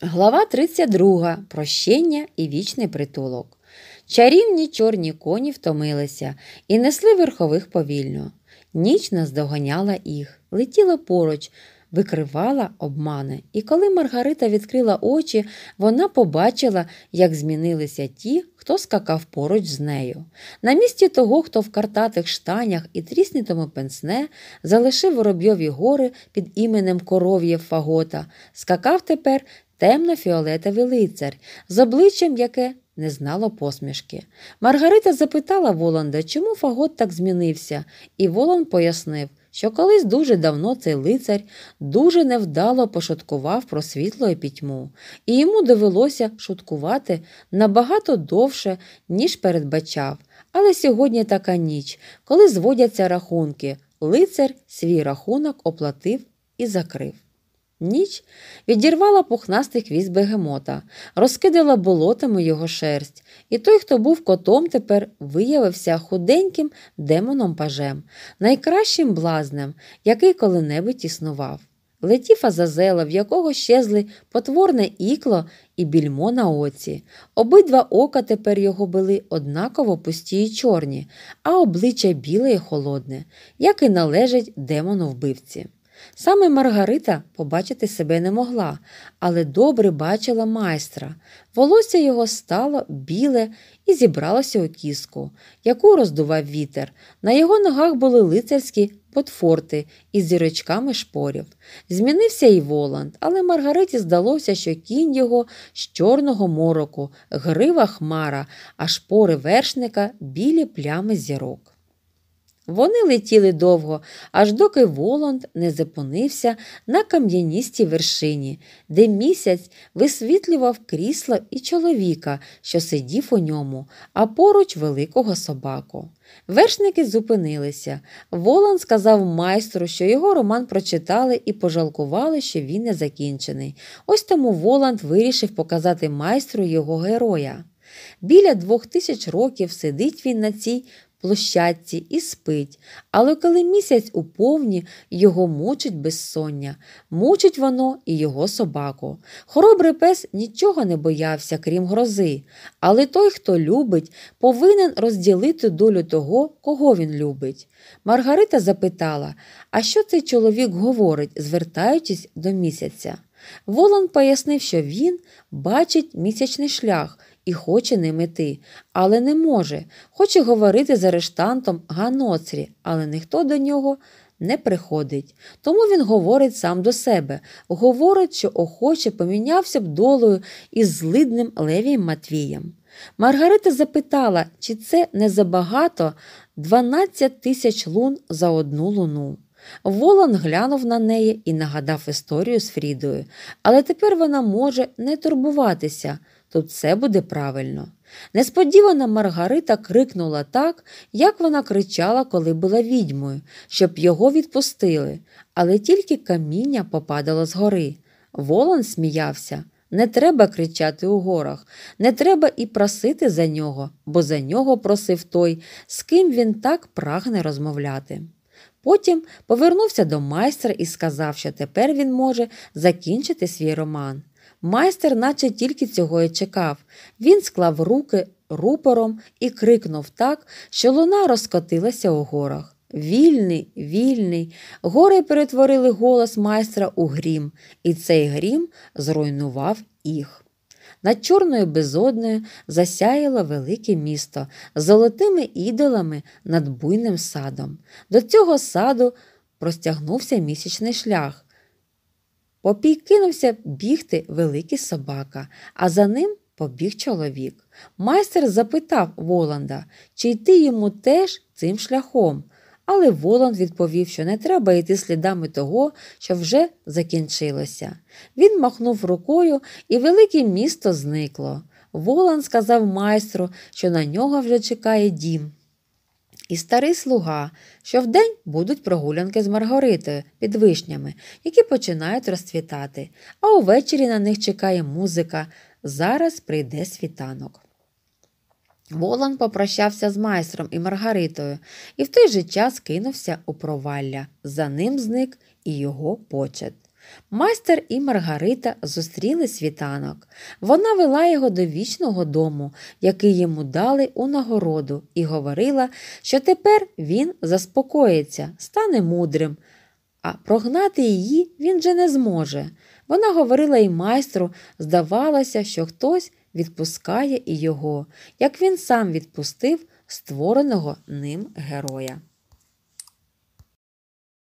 Глава 32. Прощення і вічний притулок. Чарівні чорні коні втомилися і несли верхових повільно. Ніч наздоганяла їх, летіла поруч, викривала обмани. І коли Маргарита відкрила очі, вона побачила, як змінилися ті, хто скакав поруч з нею. На місці того, хто в картатих штанях і тріснітому пенсне залишив воробйові гори під іменем коров'є фагота, скакав тепер темно-фіолетовий лицар з обличчям яке не знало посмішки. Маргарита запитала Воланда, чому фагот так змінився, і Воланд пояснив, що колись дуже давно цей лицар дуже невдало пошуткував про світло і пітьму, і йому довелося шуткувати набагато довше, ніж передбачав. Але сьогодні така ніч, коли зводяться рахунки, лицар свій рахунок оплатив і закрив. Ніч відірвала пухнастий хвіст бегемота, розкидала болотами його шерсть, і той, хто був котом, тепер виявився худеньким демоном пажем, найкращим блазнем, який коли-небудь існував. Летів Азазела, в якого щезли потворне ікло і більмо на оці. Обидва ока тепер його били однаково пусті й чорні, а обличчя біле і холодне, як і належить демону вбивці. Саме Маргарита побачити себе не могла, але добре бачила майстра. Волосся його стало біле і зібралося у кіску, яку роздував вітер. На його ногах були лицарські потфорти із зірочками шпорів. Змінився й Воланд, але Маргариті здалося, що кінь його з чорного мороку, грива хмара, а шпори вершника білі плями зірок. Вони летіли довго, аж доки Воланд не зупинився на кам'яністій вершині, де місяць висвітлював крісло і чоловіка, що сидів у ньому, а поруч великого собаку. Вершники зупинилися. Воланд сказав майстру, що його роман прочитали і пожалкували, що він не закінчений. Ось тому Воланд вирішив показати майстру його героя. Біля двох тисяч років сидить він на цій площадці і спить, але коли місяць у повні, його мучить безсоння, мучить воно і його собаку. Хоробрий пес нічого не боявся, крім грози, але той, хто любить, повинен розділити долю того, кого він любить. Маргарита запитала, а що цей чоловік говорить, звертаючись до місяця. Волан пояснив, що він бачить місячний шлях і хоче ним іти, але не може, хоче говорити з арештантом Ганоцрі, але ніхто до нього не приходить. Тому він говорить сам до себе, говорить, що охоче помінявся б долою із злидним Левієм Матвієм. Маргарита запитала, чи це не забагато 12 тисяч лун за одну луну. Волан глянув на неї і нагадав історію з Фрідою, але тепер вона може не турбуватися то це буде правильно. Несподівано Маргарита крикнула так, як вона кричала, коли була відьмою, щоб його відпустили, але тільки каміння попадало з гори. Волан сміявся. Не треба кричати у горах, не треба і просити за нього, бо за нього просив той, з ким він так прагне розмовляти. Потім повернувся до майстра і сказав, що тепер він може закінчити свій роман. Майстер, наче тільки цього й чекав. Він склав руки рупором і крикнув так, що луна розкотилася у горах. Вільний, вільний. Гори перетворили голос майстра у грім, і цей грім зруйнував їх. Над чорною безодною засяяло велике місто з золотими ідолами над буйним садом. До цього саду простягнувся місячний шлях. Попій кинувся бігти великий собака, а за ним побіг чоловік. Майстер запитав Воланда, чи йти йому теж цим шляхом. Але Воланд відповів, що не треба йти слідами того, що вже закінчилося. Він махнув рукою, і велике місто зникло. Воланд сказав майстру, що на нього вже чекає дім і старий слуга, що вдень будуть прогулянки з Маргаритою під вишнями, які починають розцвітати, а увечері на них чекає музика. Зараз прийде світанок. Волан попрощався з майстром і Маргаритою і в той же час кинувся у провалля. За ним зник і його почет. Майстер і Маргарита зустріли світанок. Вона вела його до вічного дому, який йому дали у нагороду, і говорила, що тепер він заспокоїться, стане мудрим, а прогнати її він же не зможе. Вона говорила і майстру, здавалося, що хтось відпускає і його, як він сам відпустив створеного ним героя.